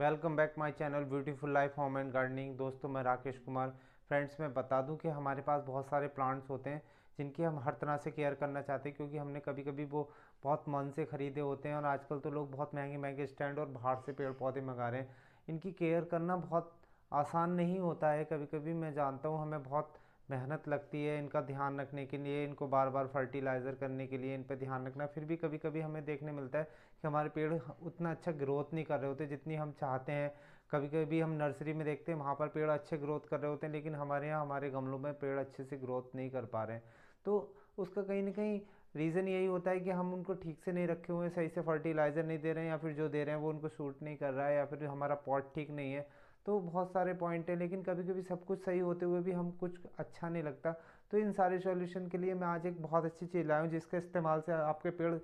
welcome back my channel beautiful life home and gardening दोस्तों मैं Rakesh Kumar friends मैं बता दूं कि हमारे पास बहुत सारे प्लांट्स होते हैं जिनकी हम हर तरह से केयर करना चाहते हैं क्योंकि हमने कभी कभी वो बहुत मन से ख़रीदे होते हैं और आजकल तो लोग बहुत महंगे महंगे स्टैंड और बाहर से पेड़ पौधे मंगा रहे हैं इनकी केयर करना बहुत आसान नहीं होता है कभी कभी मैं जानता हूँ हमें बहुत मेहनत लगती है इनका ध्यान रखने के लिए इनको बार बार फर्टिलाइज़र करने के लिए इन पर ध्यान रखना फिर भी कभी कभी हमें देखने मिलता है कि हमारे पेड़ उतना अच्छा ग्रोथ नहीं कर रहे होते जितनी हम चाहते हैं कभी कभी हम नर्सरी में देखते हैं वहाँ पर पेड़ अच्छे ग्रोथ कर रहे होते हैं लेकिन हमारे यहाँ हमारे गमलों में पेड़ अच्छे से ग्रोथ नहीं कर पा रहे हैं तो उसका कहीं ना कहीं रीज़न यही होता है कि हम उनको ठीक से नहीं रखे हुए हैं सही से फर्टिलाइज़र नहीं दे रहे हैं या फिर जो दे रहे हैं वो उनको सूट नहीं कर रहा है या फिर हमारा पॉट ठीक नहीं है तो बहुत सारे पॉइंट हैं लेकिन कभी कभी सब कुछ सही होते हुए भी हम कुछ अच्छा नहीं लगता तो इन सारे सॉल्यूशन के लिए मैं आज एक बहुत अच्छी चीज़ लाया हूँ जिसके इस्तेमाल से आपके पेड़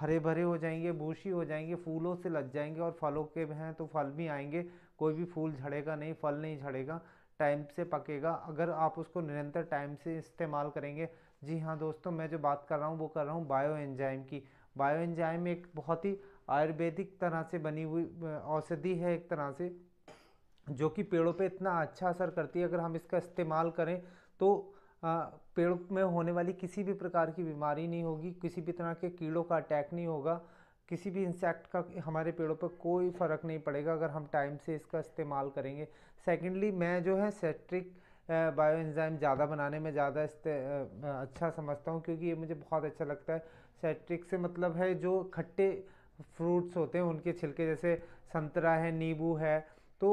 हरे भरे हो जाएंगे बूशी हो जाएंगे फूलों से लग जाएंगे और फलों के हैं तो फल भी आएंगे कोई भी फूल झड़ेगा नहीं फल नहीं झड़ेगा टाइम से पकेगा अगर आप उसको निरंतर टाइम से इस्तेमाल करेंगे जी हाँ दोस्तों मैं जो बात कर रहा हूँ वो कर रहा हूँ बायो एंजाइम की बायो एंजाइम एक बहुत ही आयुर्वेदिक तरह से बनी हुई औषधि है एक तरह से जो कि पेड़ों पे इतना अच्छा असर करती है अगर हम इसका इस्तेमाल करें तो पेड़ में होने वाली किसी भी प्रकार की बीमारी नहीं होगी किसी भी तरह के कीड़ों का अटैक नहीं होगा किसी भी इंसेक्ट का हमारे पेड़ों पर कोई फ़र्क नहीं पड़ेगा अगर हम टाइम से इसका इस्तेमाल करेंगे सेकेंडली मैं जो है सेट्रिक बायो एंजाइम ज़्यादा बनाने में ज़्यादा अच्छा समझता हूँ क्योंकि ये मुझे बहुत अच्छा लगता है सेट्रिक से मतलब है जो खट्टे फ्रूट्स होते हैं उनके छिलके जैसे संतरा है नींबू है तो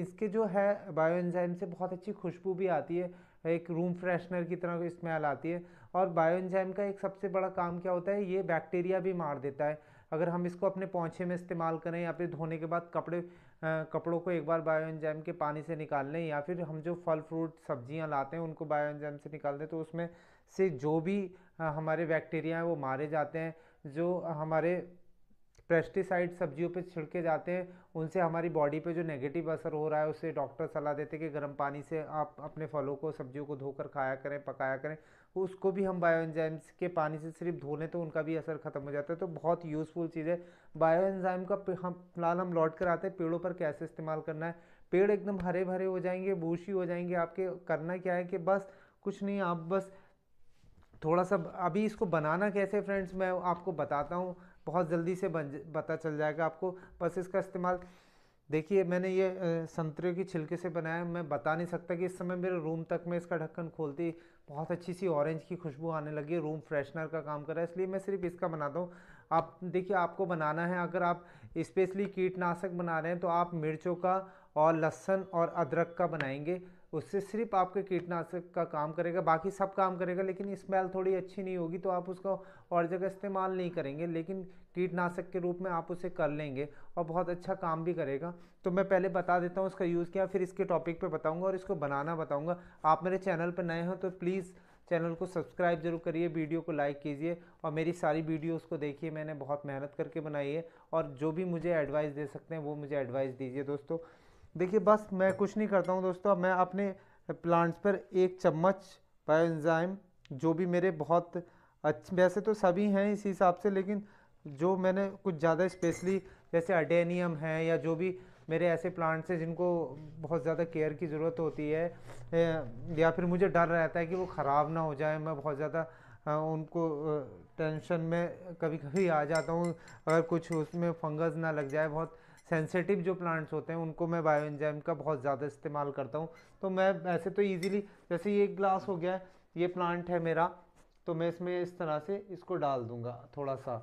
इसके जो है बायो एंजाइम से बहुत अच्छी खुशबू भी आती है एक रूम फ्रेशनर की तरह स्मेल आती है और बायो एंजाइम का एक सबसे बड़ा काम क्या होता है ये बैक्टीरिया भी मार देता है अगर हम इसको अपने पौंछे में इस्तेमाल करें या फिर धोने के बाद कपड़े आ, कपड़ों को एक बार बायो एंजाइम के पानी से निकाल लें या फिर हम जो फल फ्रूट सब्जियां लाते हैं उनको बायो एंजाइम से निकाल दें तो उसमें से जो भी आ, हमारे बैक्टीरिया हैं वो मारे जाते हैं जो हमारे पेस्टिसाइड सब्जियों पे छिड़के जाते हैं उनसे हमारी बॉडी पे जो नेगेटिव असर हो रहा है उसे डॉक्टर सलाह देते हैं कि गर्म पानी से आप अपने फलों को सब्जियों को धोकर खाया करें पकाया करें उसको भी हम बायो एंजाइम्स के पानी से सिर्फ धो लें तो उनका भी असर ख़त्म हो जाता है तो बहुत यूज़फुल चीज़ है बायो एंजाइम का हम फिलहाल हम लौट कर आते हैं पेड़ों पर कैसे इस्तेमाल करना है पेड़ एकदम हरे भरे हो जाएंगे बूशी हो जाएंगे आपके करना क्या है कि बस कुछ नहीं आप बस थोड़ा सा अभी इसको बनाना कैसे फ्रेंड्स मैं आपको बताता हूँ बहुत जल्दी से बन पता चल जाएगा आपको बस इसका इस्तेमाल देखिए मैंने ये संतरे की छिलके से बनाया मैं बता नहीं सकता कि इस समय मेरे रूम तक मैं इसका ढक्कन खोलती बहुत अच्छी सी ऑरेंज की खुशबू आने लगी रूम फ्रेशनर का काम कर रहा है इसलिए मैं सिर्फ इसका बनाता हूँ आप देखिए आपको बनाना है अगर आप स्पेशली कीटनाशक बना रहे हैं तो आप मिर्चों का और लहसन और अदरक का बनाएंगे उससे सिर्फ आपके कीटनाशक का काम करेगा बाकी सब काम करेगा लेकिन स्मेल थोड़ी अच्छी नहीं होगी तो आप उसको और जगह इस्तेमाल नहीं करेंगे लेकिन कीटनाशक के रूप में आप उसे कर लेंगे और बहुत अच्छा काम भी करेगा तो मैं पहले बता देता हूँ उसका यूज़ किया फिर इसके टॉपिक पर बताऊँगा और इसको बनाना बताऊँगा आप मेरे चैनल पर नए हों तो प्लीज़ चैनल को सब्सक्राइब जरूर करिए वीडियो को लाइक कीजिए और मेरी सारी वीडियोस को देखिए मैंने बहुत मेहनत करके बनाई है और जो भी मुझे एडवाइस दे सकते हैं वो मुझे एडवाइस दीजिए दोस्तों देखिए बस मैं कुछ नहीं करता हूँ दोस्तों अब मैं अपने प्लांट्स पर एक चम्मच बायो एंजाइम जो भी मेरे बहुत अच्छे वैसे तो सभी हैं इस हिसाब से लेकिन जो मैंने कुछ ज़्यादा स्पेशली जैसे अडेनियम है या जो भी मेरे ऐसे प्लांट्स हैं जिनको बहुत ज़्यादा केयर की ज़रूरत होती है या फिर मुझे डर रहता है कि वो ख़राब ना हो जाए मैं बहुत ज़्यादा उनको टेंशन में कभी कभी आ जाता हूँ अगर कुछ उसमें फंगस ना लग जाए बहुत सेंसिटिव जो प्लांट्स होते हैं उनको मैं बायो एंजाइम का बहुत ज़्यादा इस्तेमाल करता हूँ तो मैं ऐसे तो ईजिली जैसे ये ग्लास हो गया है ये प्लांट है मेरा तो मैं इसमें इस तरह से इसको डाल दूँगा थोड़ा सा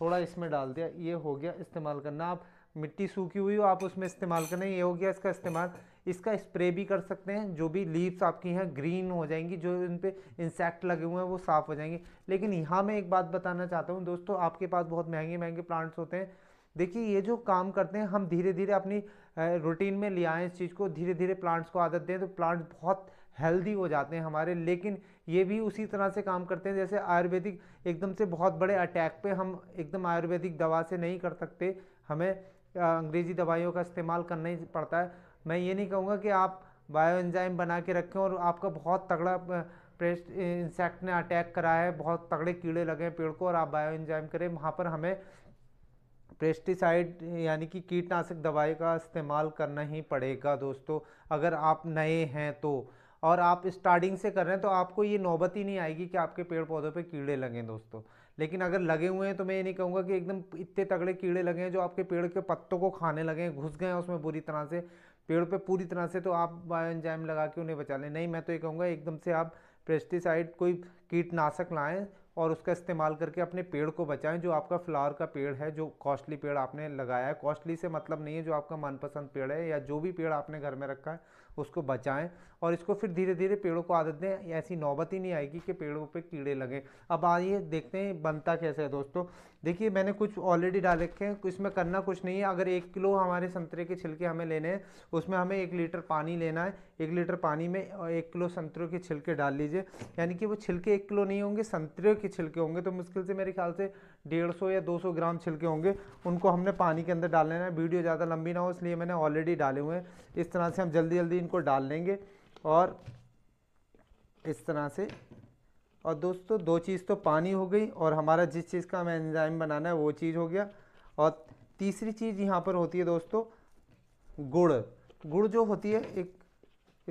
थोड़ा इसमें डाल दिया ये हो गया इस्तेमाल करना आप मिट्टी सूखी हुई हो आप उसमें इस्तेमाल करना ये हो गया इसका इस्तेमाल इसका स्प्रे भी कर सकते हैं जो भी लीव्स आपकी हैं ग्रीन हो जाएंगी जो इन पर इंसेक्ट लगे हुए हैं वो साफ़ हो जाएंगे लेकिन यहाँ मैं एक बात बताना चाहता हूँ दोस्तों आपके पास बहुत महंगे महंगे प्लांट्स होते हैं देखिए ये जो काम करते हैं हम धीरे धीरे अपनी रूटीन में ले आएँ इस चीज़ को धीरे धीरे प्लांट्स को आदत दें तो प्लांट्स बहुत हेल्दी हो जाते हैं हमारे लेकिन ये भी उसी तरह से काम करते हैं जैसे आयुर्वेदिक एकदम से बहुत बड़े अटैक पे हम एकदम आयुर्वेदिक दवा से नहीं कर सकते हमें अंग्रेज़ी दवाइयों का इस्तेमाल करना ही पड़ता है मैं ये नहीं कहूँगा कि आप बायो एंजाइम बना के रखें और आपका बहुत तगड़ा पेस्ट इंसेक्ट ने अटैक करा है बहुत तगड़े कीड़े लगे हैं पेड़ को और आप बायो एंजाइम करें वहाँ पर हमें पेस्टिसाइड यानी कि कीटनाशक दवाई का इस्तेमाल करना ही पड़ेगा दोस्तों अगर आप नए हैं तो और आप स्टार्टिंग से कर रहे हैं तो आपको ये नौबत ही नहीं आएगी कि आपके पेड़ पौधों पे कीड़े लगें दोस्तों लेकिन अगर लगे हुए हैं तो मैं ये नहीं कहूँगा कि एकदम इतने तगड़े कीड़े लगे हैं जो आपके पेड़ के पत्तों को खाने लगे हैं घुस गए हैं उसमें बुरी तरह से पेड़ पे पूरी तरह से तो आप बायो एंजाइम लगा के उन्हें बचा लें नहीं मैं तो ये कहूँगा एकदम से आप पेस्टिसाइड कोई कीटनाशक लाएँ और उसका इस्तेमाल करके अपने पेड़ को बचाएं जो आपका फ्लावर का पेड़ है जो कॉस्टली पेड़ आपने लगाया है कॉस्टली से मतलब नहीं है जो आपका मनपसंद पेड़ है या जो भी पेड़ आपने घर में रखा है उसको बचाएं और इसको फिर धीरे धीरे पेड़ों को आदत दें ऐसी नौबत ही नहीं आएगी कि पेड़ों पे कीड़े लगें अब आइए देखते हैं बनता कैसे है दोस्तों देखिए मैंने कुछ ऑलरेडी डाल रखे हैं इसमें करना कुछ नहीं है अगर एक किलो हमारे संतरे के छिलके हमें लेने हैं उसमें हमें एक लीटर पानी लेना है एक लीटर पानी में एक किलो संतरे के छिलके डाल लीजिए यानी कि वो छिलके एक किलो नहीं होंगे संतरे के छिलके होंगे तो मुश्किल से मेरे ख्याल से डेढ़ सौ या दो सौ ग्राम छिलके होंगे उनको हमने पानी के अंदर डाल लेना है वीडियो ज़्यादा लंबी ना हो इसलिए मैंने ऑलरेडी डाले हुए हैं इस तरह से हम जल्दी जल्दी इनको डाल लेंगे और इस तरह से और दोस्तों दो चीज़ तो पानी हो गई और हमारा जिस चीज़ का हमें एंजाइम बनाना है वो चीज़ हो गया और तीसरी चीज़ यहाँ पर होती है दोस्तों गुड़ गुड़ जो होती है एक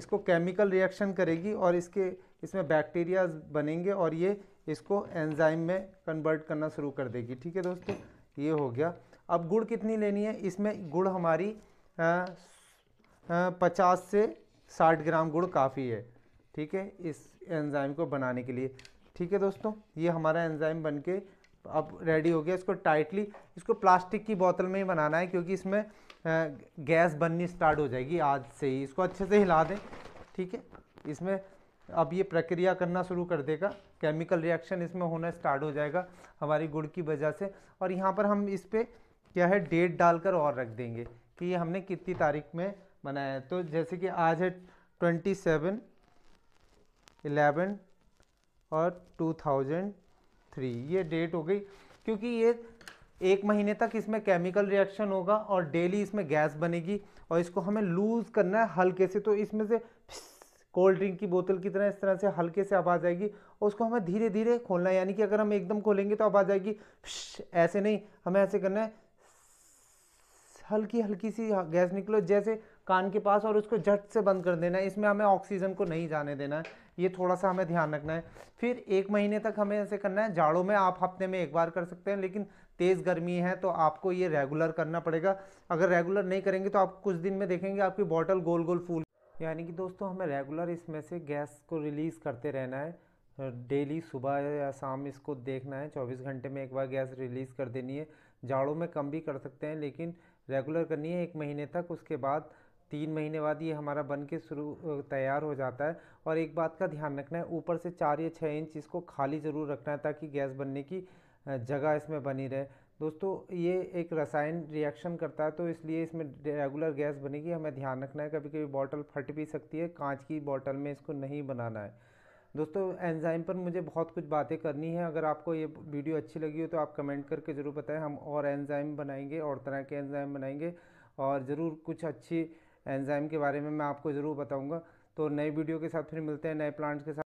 इसको केमिकल रिएक्शन करेगी और इसके इसमें बैक्टीरिया बनेंगे और ये इसको एंजाइम में कन्वर्ट करना शुरू कर देगी ठीक है दोस्तों ये हो गया अब गुड़ कितनी लेनी है इसमें गुड़ हमारी पचास से साठ ग्राम गुड़ काफ़ी है ठीक है इस एंज़ाइम को बनाने के लिए ठीक है दोस्तों ये हमारा एंज़ाइम बन के अब रेडी हो गया इसको टाइटली इसको प्लास्टिक की बोतल में ही बनाना है क्योंकि इसमें गैस बननी स्टार्ट हो जाएगी आज से ही इसको अच्छे से हिला दें ठीक है इसमें अब ये प्रक्रिया करना शुरू कर देगा केमिकल रिएक्शन इसमें होना स्टार्ट हो जाएगा हमारी गुड़ की वजह से और यहाँ पर हम इस पर क्या है डेट डालकर और रख देंगे कि ये हमने कितनी तारीख में बनाया है तो जैसे कि आज है ट्वेंटी सेवन इलेवन और टू थाउजेंड थ्री ये डेट हो गई क्योंकि ये एक महीने तक इसमें केमिकल रिएक्शन होगा और डेली इसमें गैस बनेगी और इसको हमें लूज़ करना है हल्के से तो इसमें से कोल्ड ड्रिंक की बोतल की तरह इस तरह से हल्के से आवाज़ आएगी और उसको हमें धीरे धीरे खोलना है यानी कि अगर हम एकदम खोलेंगे तो आवाज़ आएगी ऐसे नहीं हमें ऐसे करना है हल्की हल्की सी गैस हाँ, निकलो जैसे कान के पास और उसको झट से बंद कर देना है इसमें हमें ऑक्सीजन को नहीं जाने देना है ये थोड़ा सा हमें ध्यान रखना है फिर एक महीने तक हमें ऐसे करना है जाड़ों में आप हफ्ते में एक बार कर सकते हैं लेकिन तेज़ गर्मी है तो आपको ये रेगुलर करना पड़ेगा अगर रेगुलर नहीं करेंगे तो आप कुछ दिन में देखेंगे आपकी बॉटल गोल गोल फूल यानी कि दोस्तों हमें रेगुलर इसमें से गैस को रिलीज़ करते रहना है डेली सुबह या शाम इसको देखना है 24 घंटे में एक बार गैस रिलीज़ कर देनी है जाड़ों में कम भी कर सकते हैं लेकिन रेगुलर करनी है एक महीने तक उसके बाद तीन महीने बाद ये हमारा बन के शुरू तैयार हो जाता है और एक बात का ध्यान रखना है ऊपर से चार या छः इंच इसको खाली ज़रूर रखना है ताकि गैस बनने की जगह इसमें बनी रहे दोस्तों ये एक रसायन रिएक्शन करता है तो इसलिए इसमें रेगुलर गैस बनेगी हमें ध्यान रखना है कभी कभी बॉटल फट भी सकती है कांच की बॉटल में इसको नहीं बनाना है दोस्तों एंजाइम पर मुझे बहुत कुछ बातें करनी है अगर आपको ये वीडियो अच्छी लगी हो तो आप कमेंट करके ज़रूर बताएं हम और एंजाइम बनाएंगे और तरह के एंजाइम बनाएंगे और ज़रूर कुछ अच्छी एंजाइम के बारे में मैं आपको ज़रूर बताऊँगा तो नई वीडियो के साथ फिर मिलते हैं नए प्लांट्स के साथ